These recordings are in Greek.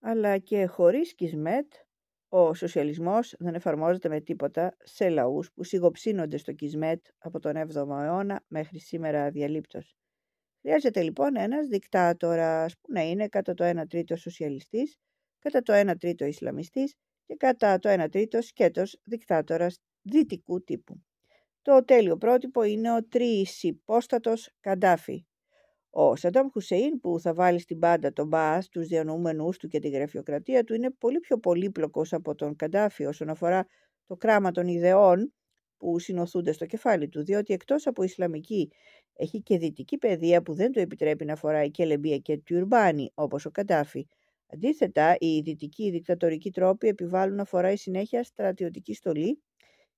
αλλά και χωρίς κισμέτ ο σοσιαλισμός δεν εφαρμόζεται με τίποτα σε λαούς που σιγοψύνονται στο κισμέτ από τον 7ο αιώνα μέχρι σήμερα διαλύπτος. Χρειάζεται λοιπόν ένας δικτάτορας που να είναι κατά το 1 τρίτο σοσιαλιστής, κατά το 1 τρίτο Ισλαμιστής και κατά το 1 τρίτο σκέτος δικτάτορας δυτικού τύπου. Το τέλειο πρότυπο είναι ο υπόστατος Καντάφη, ο Σαντάμ Χουσέιν που θα βάλει στην πάντα τον Μπάς, τους διανοούμενους του και τη γραφειοκρατία του είναι πολύ πιο πολύπλοκος από τον Καντάφη όσον αφορά το κράμα των ιδεών που συνοθούνται στο κεφάλι του, διότι εκτός από Ισλαμική έχει και δυτική παιδεία που δεν του επιτρέπει να φοράει και λεμπία και τουρμπάνι όπως ο Καντάφη. Αντίθετα, οι δυτικοί δικτατορικοί τρόποι επιβάλλουν να φοράει συνέχεια στρατιωτική στολή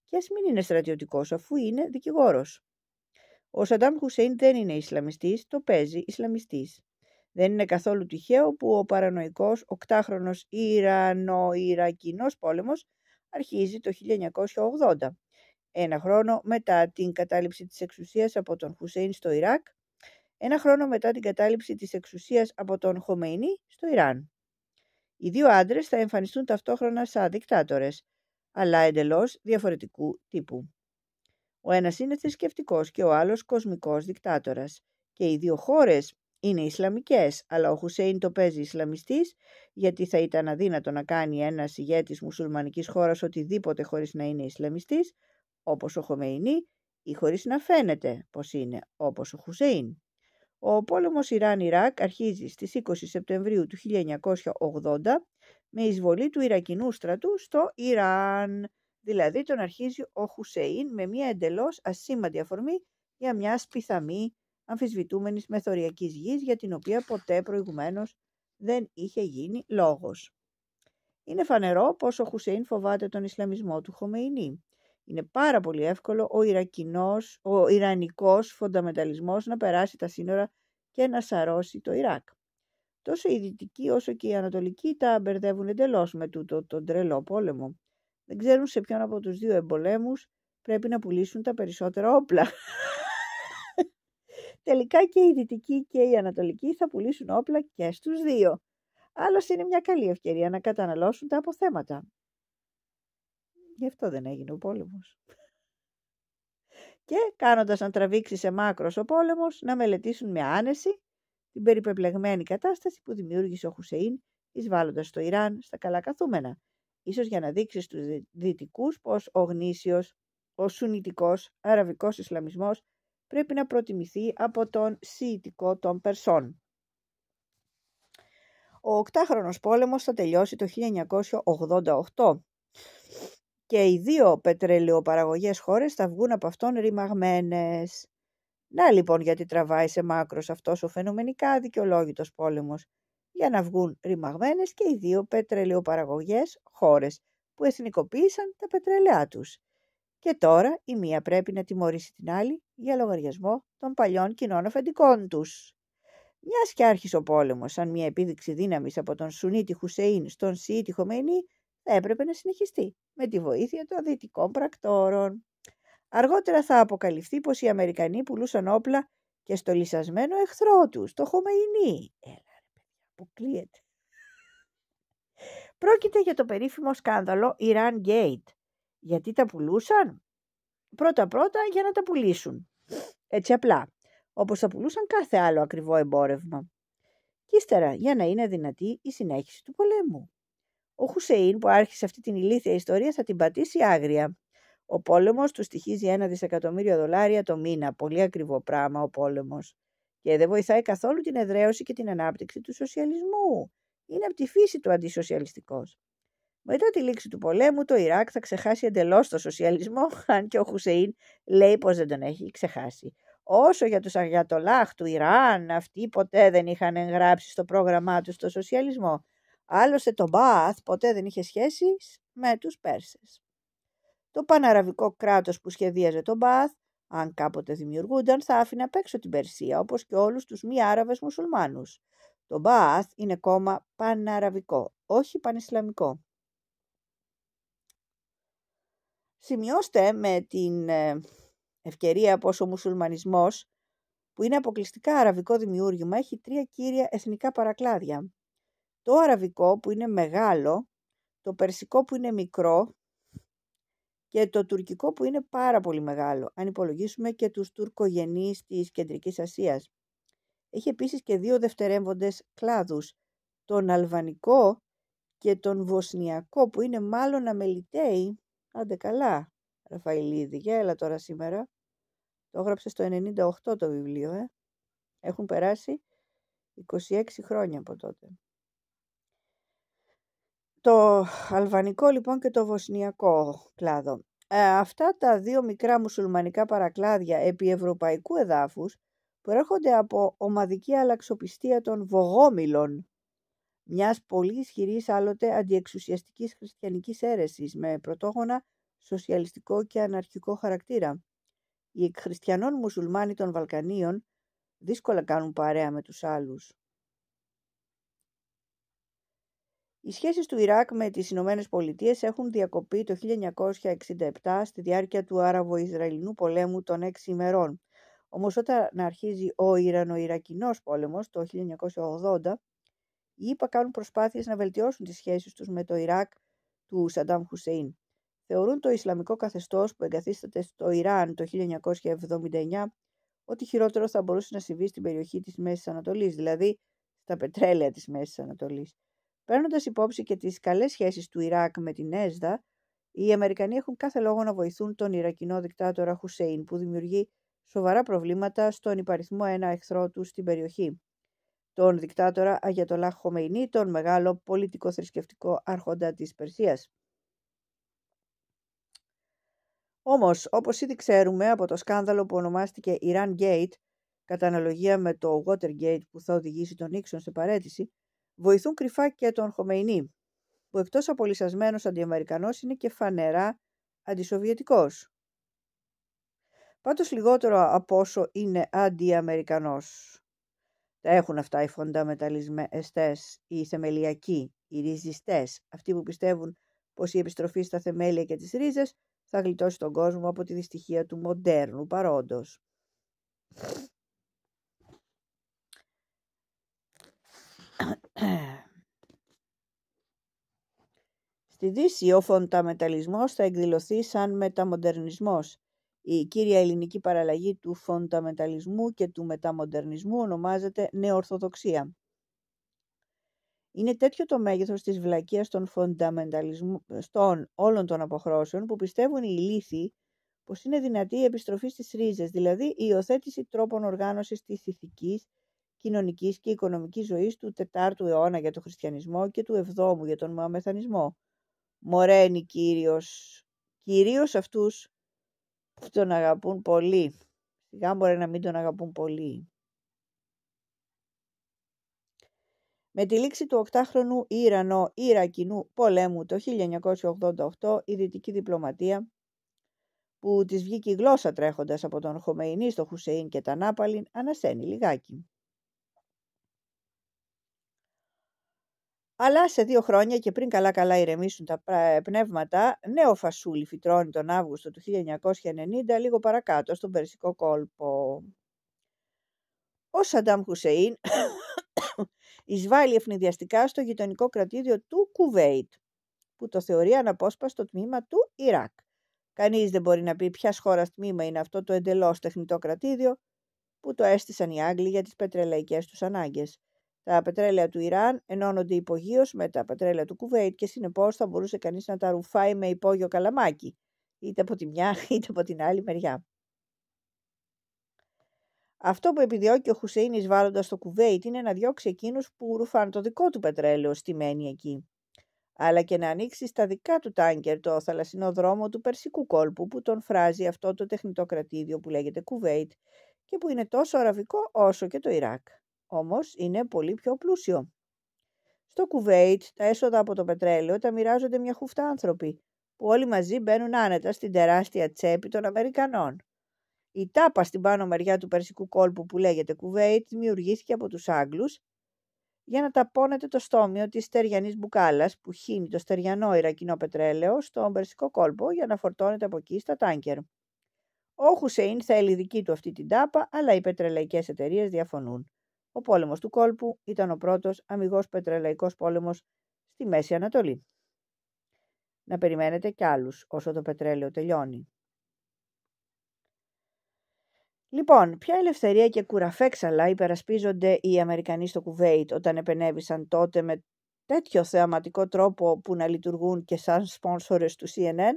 και ας μην είναι στρατιωτικός αφού είναι δικηγόρος ο Σαντάμ Χουσέιν δεν είναι Ισλαμιστής το παίζει Ισλαμιστής Δεν είναι καθόλου τυχαίο που ο παρανοϊκός οκτάχρονος Ιρανο-Ιρακινός πόλεμος αρχίζει το 1980, ένα χρόνο μετά την κατάληψη της εξουσίας από τον Χουσέιν στο Ιράκ, ένα χρόνο μετά την κατάληψη της εξουσίας από τον Χομείνι στο Ιράν. Οι δύο άντρες θα εμφανιστούν ταυτόχρονα σαν δικτάτορες, αλλά εντελώς διαφορετικού τύπου. Ο ένας είναι θρησκευτικός και ο άλλος κοσμικός δικτάτορας. Και οι δύο χώρες είναι Ισλαμικές, αλλά ο Χουσέιν το παίζει Ισλαμιστής, γιατί θα ήταν αδύνατο να κάνει ένας ηγέτης μουσουλμανικής χώρας οτιδήποτε χωρίς να είναι Ισλαμιστής, όπως ο Χομεϊνί ή χωρίς να φαίνεται πως είναι, όπως ο Χουσέιν. Ο πόλεμος ιραν Ιράν-Ιράκ αρχίζει στις 20 Σεπτεμβρίου του 1980 με εισβολή του Ιρακινού στρατού στο Ιράν. Δηλαδή τον αρχίζει ο Χουσέιν με μια εντελώς ασήμαντη αφορμή για μια σπιθαμή αμφισβητούμενης μεθοριακής γης για την οποία ποτέ προηγουμένως δεν είχε γίνει λόγος. Είναι φανερό πως ο Χουσέιν φοβάται τον Ισλαμισμό του Χομεϊνή. Είναι πάρα πολύ εύκολο ο, Ιρακινός, ο Ιρανικός φονταμεταλισμός να περάσει τα σύνορα και να σαρώσει το Ιράκ. Τόσο οι δυτικοί όσο και οι ανατολικοί τα μπερδεύουν εντελώς με τούτο τον τρελό πόλεμο. Δεν ξέρουν σε ποιον από τους δύο εμπολέμους πρέπει να πουλήσουν τα περισσότερα όπλα. Τελικά και οι δυτικοί και οι ανατολικοί θα πουλήσουν όπλα και στους δύο. Άλλωστε είναι μια καλή ευκαιρία να καταναλώσουν τα αποθέματα. Γι' αυτό δεν έγινε ο πόλεμος. Και κάνοντας να τραβήξει σε μάκρος ο πόλεμος, να μελετήσουν με άνεση την περιπεπλεγμένη κατάσταση που δημιούργησε ο Χουσεΐν εισβάλλοντας το Ιράν στα καλά καθούμενα ίσως για να δείξεις στους δυτικούς πως ο γνήσιος, ο σουνητικός, αραβικός Ισλαμισμός πρέπει να προτιμηθεί από τον σιητικό των Περσών. Ο οκτάχρονος πόλεμος θα τελειώσει το 1988 και οι δύο πετρελαιοπαραγωγές χώρες θα βγουν από αυτόν ρημαγμένες. Να λοιπόν γιατί τραβάει σε μάκρος αυτός ο φαινομενικά δικαιολόγητος πόλεμος για να βγουν ρημαγμένες και οι δύο πετρελαιοπαραγωγές χώρες που εθνικοποίησαν τα πετρελαιά τους. Και τώρα η μία πρέπει να τιμωρήσει την άλλη για λογαριασμό των παλιών κοινών αφεντικών τους. Μιας και άρχισε ο πόλεμος σαν μια επίδειξη δύναμης από τον Σουνίτη Χουσέιν στον Σιήτη Χωμένή θα έπρεπε να συνεχιστεί με τη βοήθεια των δυτικών πρακτόρων. Αργότερα θα αποκαλυφθεί πως οι Αμερικανοί πουλούσαν όπλα και στο λυσασμένο εχθρό τους, το Χομεϊνί. Έλα. Πρόκειται για το περίφημο σκάνδαλο Iran Gate. Γιατί τα πουλούσαν? Πρώτα-πρώτα για να τα πουλήσουν. Έτσι απλά. Όπως θα πουλούσαν κάθε άλλο ακριβό εμπόρευμα. Και ύστερα για να είναι δυνατή η συνέχιση του πολέμου. Ο Χουσέιν που άρχισε αυτή την ηλίθια ιστορία θα την πατήσει άγρια. Ο πόλεμος του στοιχίζει ένα δισεκατομμύριο δολάρια το μήνα. Πολύ ακριβό πράγμα ο πόλεμος και δεν βοηθάει καθόλου την εδραίωση και την ανάπτυξη του σοσιαλισμού. Είναι από τη φύση του αντισοσιαλιστικός. Μετά τη λήξη του πολέμου, το Ιράκ θα ξεχάσει εντελώς το σοσιαλισμό, αν και ο Χουσέιν λέει πως δεν τον έχει ξεχάσει. Όσο για τους Αγιατολάχ του Ιράν, αυτοί ποτέ δεν είχαν εγγράψει στο πρόγραμμά τους το σοσιαλισμό. Άλλωστε το Μπάθ ποτέ δεν είχε σχέσεις με τους Πέρσες. Το παναραβικό κράτος που σχεδίαζε τον Μπάθ αν κάποτε δημιουργούνταν, θα άφηνε απ' έξω την Περσία, όπως και όλους τους μη άραβες μουσουλμάνους. Το Μπαάθ είναι κόμμα αραβικο όχι πανισλαμικό. Σημειώστε με την ε, ευκαιρία πως ο μουσουλμανισμός, που είναι αποκλειστικά αραβικό δημιούργημα, έχει τρία κύρια εθνικά παρακλάδια. Το αραβικό που είναι μεγάλο, το περσικό που είναι μικρό και το τουρκικό που είναι πάρα πολύ μεγάλο, αν υπολογίσουμε και τους τουρκογενείς της Κεντρικής Ασίας. Έχει επίσης και δύο δευτερεύοντες κλάδους, τον αλβανικό και τον βοσνιακό που είναι μάλλον αμεληταίοι. Άντε καλά, Ραφαηλίδη, για έλα τώρα σήμερα. Το έγραψε στο 98 το βιβλίο, ε. Έχουν περάσει 26 χρόνια από τότε το αλβανικό λοιπόν και το βοσνιακό κλάδο. Ε, αυτά τα δύο μικρά μουσουλμανικά παρακλάδια επί ευρωπαϊκού εδάφους προέρχονται από ομαδική αλλαξοπιστία των βογόμιλων, μιας πολύ ισχυρής άλλοτε αντιεξουσιαστικής χριστιανικής αίρεσης με πρωτόγωνα σοσιαλιστικό και αναρχικό χαρακτήρα. Οι χριστιανών μουσουλμάνοι των Βαλκανίων δύσκολα κάνουν παρέα με τους άλλους. Οι σχέσεις του Ιράκ με τις Ηνωμένες Πολιτείες έχουν διακοπεί το 1967 στη διάρκεια του Άραβο-Ισραηλινού πολέμου των έξι ημερών. Όμως όταν αρχίζει ο Ιρανο-Ιρακινός πόλεμος το 1980, οι ΙΠΑ κάνουν προσπάθειες να βελτιώσουν τις σχέσεις τους με το Ιράκ του Σαντάμ Χουσέιν. Θεωρούν το Ισλαμικό καθεστώς που εγκαθίσταται στο Ιράν το 1979 ότι χειρότερο θα μπορούσε να συμβεί στην περιοχή της Μέσης Ανατολής, δηλαδή στα πετρέλαια της Μέσης Ανατολής. Παίρνοντας υπόψη και τις καλές σχέσεις του Ιράκ με την ΕΣΔΑ, οι Αμερικανοί έχουν κάθε λόγο να βοηθούν τον Ιρακινό δικτάτορα Χουσέιν, που δημιουργεί σοβαρά προβλήματα στον υπαριθμό ένα εχθρό του στην περιοχή. Τον δικτάτορα Αγιατολά Χομεϊνή, τον μεγάλο πολιτικο-θρησκευτικό άρχοντα της Περσίας. Όμως, όπως ήδη ξέρουμε από το σκάνδαλο που ονομάστηκε Iran Gate, κατά αναλογία με το Watergate που θα οδηγήσει τον Νίξον σε παρέτηση, βοηθούν κρυφά και τον που εκτός από αντιαμερικανό αντιαμερικανός είναι και φανερά αντισοβιετικός. Πάντως λιγότερο από όσο είναι αντιαμερικανός. Τα έχουν αυτά οι φονταμεταλιστές, οι θεμελιακοί, οι ριζιστέ, αυτοί που πιστεύουν πως η επιστροφή στα θεμέλια και τις ρίζες θα γλιτώσει τον κόσμο από τη δυστυχία του μοντέρνου παρόντος. Στη Δύση ο φονταμεταλισμός θα εκδηλωθεί σαν μεταμοντερνισμός. Η κύρια ελληνική παραλλαγή του φονταμεταλισμού και του μεταμοντερνισμού ονομάζεται νεοορθοδοξία. Είναι τέτοιο το μέγεθος της βλακείας των φονταμενταλιστών όλων των αποχρώσεων που πιστεύουν οι ηλίθιοι πως είναι δυνατή η επιστροφή στις ρίζες, δηλαδή η υιοθέτηση τρόπων οργάνωσης της ηθικής κοινωνικής και οικονομικής ζωής του 4ου αιώνα για τον χριστιανισμό και του 7ου για τον μαμεθανισμό. Μωραίνει κύριος, κυρίως αυτούς που τον αγαπούν πολύ. Σιγά μπορεί να μην τον αγαπούν πολύ. Με τη λήξη του οκτάχρονου Ιρανό-Ιρακινού πολέμου το 1988 η δυτική διπλωματία που της βγήκε η γλώσσα τρέχοντας από τον Χομεϊνί στο Χουσέιν και τα Νάπαλιν ανασταίνει λιγάκι. Αλλά σε δύο χρόνια και πριν καλά-καλά ηρεμήσουν τα πνεύματα, νέο φασούλι φυτρώνει τον Αύγουστο του 1990 λίγο παρακάτω στον Περσικό κόλπο. Ο Σαντάμ Χουσεϊν εισβάλλει ευνηδιαστικά στο γειτονικό κρατήδιο του Κουβέιτ, που το θεωρεί αναπόσπαστο τμήμα του Ιράκ. Κανείς δεν μπορεί να πει ποιας χώρας τμήμα είναι αυτό το εντελώς τεχνητό κρατήδιο που το έστησαν οι Άγγλοι για τις πετρελαϊκές τους ανάγκες. Τα πετρέλαια του Ιράν ενώνονται υπογείως με τα πετρέλαια του Κουβέιτ και συνεπώς θα μπορούσε κανείς να τα ρουφάει με υπόγειο καλαμάκι, είτε από τη μια είτε από την άλλη μεριά. Αυτό που επιδιώκει ο Χουσέιν εισβάλλοντας το Κουβέιτ είναι να διώξει εκείνους που ρουφάνε το δικό του πετρέλαιο στη Μένη εκεί, αλλά και να ανοίξει στα δικά του τάγκερ το θαλασσινό δρόμο του Περσικού κόλπου που τον φράζει αυτό το τεχνητό κρατήδιο που λέγεται Κουβέιτ και που είναι τόσο αραβικό όσο και το Ιράκ όμως είναι πολύ πιο πλούσιο. Στο Κουβέιτ τα έσοδα από το πετρέλαιο τα μοιράζονται μια χουφτά άνθρωποι, που όλοι μαζί μπαίνουν άνετα στην τεράστια τσέπη των Αμερικανών. Η τάπα στην πάνω μεριά του περσικού κόλπου που λέγεται Κουβέιτ δημιουργήθηκε από τους Άγγλους για να ταπώνεται το στόμιο της στεριανής μπουκάλας που χύνει το στεριανό Ιρακινό πετρέλαιο στον περσικό κόλπο για να φορτώνεται από εκεί στα τάνκερ. Ο Χουσέιν θέλει δική του αυτή την τάπα, αλλά οι πετρελαϊκές εταιρείες διαφωνούν. Ο πόλεμος του κόλπου ήταν ο πρώτος αμυγός πετρελαϊκός πόλεμος στη Μέση Ανατολή. Να περιμένετε κι άλλους όσο το πετρέλαιο τελειώνει. Λοιπόν, ποια ελευθερία και κουραφέξαλα υπερασπίζονται οι Αμερικανοί στο Κουβέιτ όταν επενέβησαν τότε με τέτοιο θεαματικό τρόπο που να λειτουργούν και σαν σπόνσορες του CNN,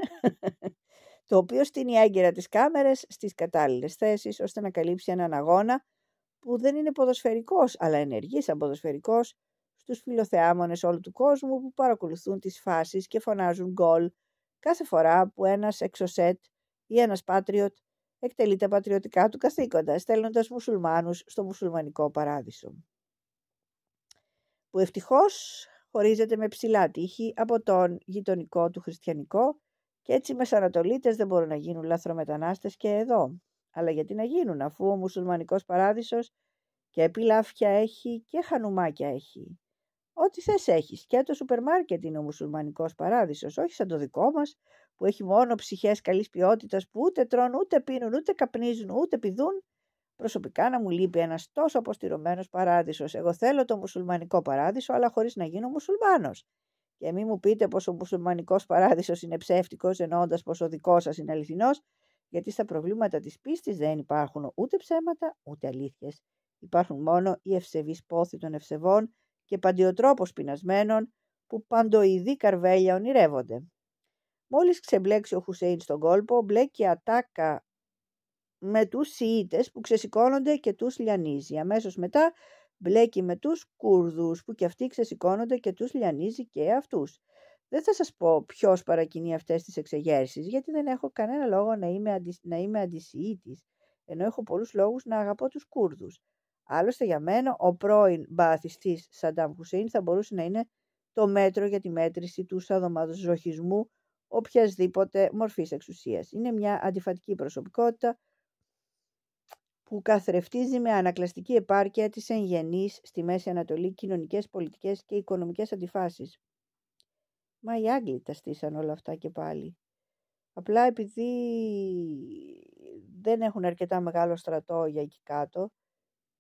το οποίο στείνει έγκαιρα τις κάμερες στις κατάλληλες θέσεις ώστε να καλύψει έναν αγώνα που δεν είναι ποδοσφαιρικός, αλλά ενεργεί σαν ποδοσφαιρικός, στους φιλοθεάμονες όλου του κόσμου που παρακολουθούν τις φάσεις και φωνάζουν γκολ κάθε φορά που ένας εξωσέτ ή ένας πάτριοτ εκτελεί τα πατριωτικά του καθήκοντα, στέλνοντας μουσουλμάνους στο μουσουλμανικό παράδεισο. Που ευτυχώς χωρίζεται με ψηλά τύχη από τον γειτονικό του χριστιανικό και έτσι οι Μεσανατολίτες δεν μπορούν να γίνουν λαθρομετανάστες και εδώ. Αλλά γιατί να γίνουν, αφού ο μουσουλμανικός παράδεισος και επιλάφια έχει και χανουμάκια έχει. Ό,τι θες έχεις. Και το σούπερ μάρκετ είναι ο μουσουλμανικός παράδεισος, όχι σαν το δικό μας, που έχει μόνο ψυχές καλής ποιότητας που ούτε τρώνουν, ούτε πίνουν, ούτε καπνίζουν, ούτε πηδούν. Προσωπικά να μου λείπει ένας τόσο αποστηρωμένος παράδεισος. Εγώ θέλω το μουσουλμανικό παράδεισο, αλλά χωρίς να γίνω μουσουλμάνος. Και μην μου πείτε πως ο μουσουλμανικός παράδεισος είναι ψεύτικό, ενώντα πως ο δικός σας είναι αληθινός, γιατί στα προβλήματα της πίστης δεν υπάρχουν ούτε ψέματα ούτε αλήθειες. Υπάρχουν μόνο οι ευσεβείς πόθη των ευσεβών και παντιοτρόπος πεινασμένων που παντοειδή καρβέλια ονειρεύονται. Μόλις ξεμπλέξει ο Χουσέιν στον κόλπο, μπλέκει ατάκα με τους Σιήτες που ξεσηκώνονται και τους λιανίζει. Αμέσως μετά μπλέκει με τους Κούρδους που και αυτοί ξεσηκώνονται και τους λιανίζει και αυτούς. Δεν θα σας πω ποιος παρακινεί αυτές τις εξεγέρσεις, γιατί δεν έχω κανένα λόγο να είμαι, αντι... να είμαι αντισυήτης, ενώ έχω πολλούς λόγους να αγαπώ τους Κούρδους. Άλλωστε για μένα ο πρώην μπαθιστής Σαντάμ Χουσέιν θα μπορούσε να είναι το μέτρο για τη μέτρηση του σαδομαζοχισμού οποιασδήποτε μορφής εξουσίας. Είναι μια αντιφατική προσωπικότητα που καθρεφτίζει με ανακλαστική επάρκεια τις εγγενείς στη Μέση Ανατολή κοινωνικές, πολιτικές και οικονομικές αντιφάσεις. Μα οι Άγγλοι τα στήσαν όλα αυτά και πάλι. Απλά επειδή δεν έχουν αρκετά μεγάλο στρατό για εκεί κάτω,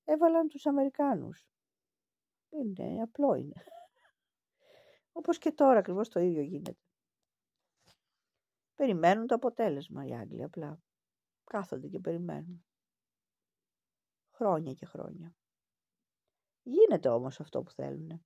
έβαλαν τους Αμερικάνους. Είναι, απλό είναι. Όπως και τώρα ακριβώς το ίδιο γίνεται. Περιμένουν το αποτέλεσμα οι Άγγλοι απλά. Κάθονται και περιμένουν. Χρόνια και χρόνια. Γίνεται όμως αυτό που θέλουνε.